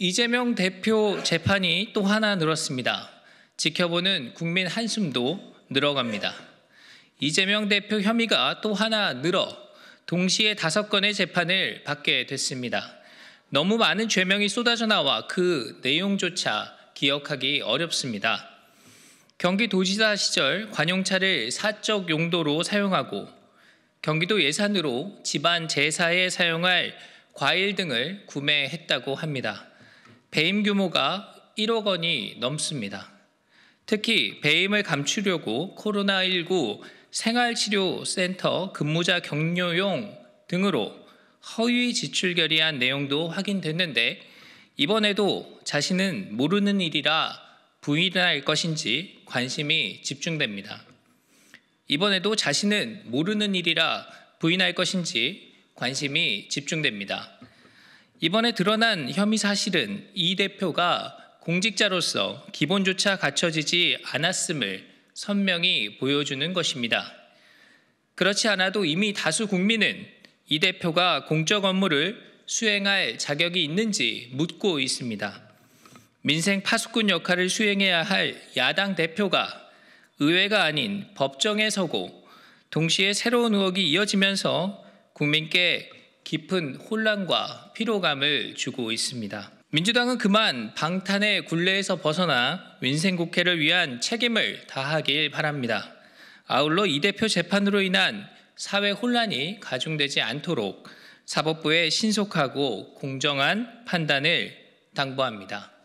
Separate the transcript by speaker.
Speaker 1: 이재명 대표 재판이 또 하나 늘었습니다. 지켜보는 국민 한숨도 늘어갑니다. 이재명 대표 혐의가 또 하나 늘어 동시에 다섯 건의 재판을 받게 됐습니다. 너무 많은 죄명이 쏟아져 나와 그 내용조차 기억하기 어렵습니다. 경기도지사 시절 관용차를 사적 용도로 사용하고 경기도 예산으로 집안 제사에 사용할 과일 등을 구매했다고 합니다. 배임 규모가 1억 원이 넘습니다. 특히 배임을 감추려고 코로나19 생활치료센터 근무자 격려용 등으로 허위 지출 결의한 내용도 확인됐는데 이번에도 자신은 모르는 일이라 부인할 것인지 관심이 집중됩니다. 이번에도 자신은 모르는 일이라 부인할 것인지 관심이 집중됩니다. 이번에 드러난 혐의 사실은 이 대표가 공직자로서 기본조차 갖춰지지 않았음을 선명히 보여주는 것입니다. 그렇지 않아도 이미 다수 국민은 이 대표가 공적 업무를 수행할 자격이 있는지 묻고 있습니다. 민생 파수꾼 역할을 수행해야 할 야당 대표가 의회가 아닌 법정에 서고 동시에 새로운 의혹이 이어지면서 국민께 깊은 혼란과 피로감을 주고 있습니다. 민주당은 그만 방탄의 굴레에서 벗어나 민생국회를 위한 책임을 다하길 바랍니다. 아울러 이 대표 재판으로 인한 사회 혼란이 가중되지 않도록 사법부의 신속하고 공정한 판단을 당부합니다.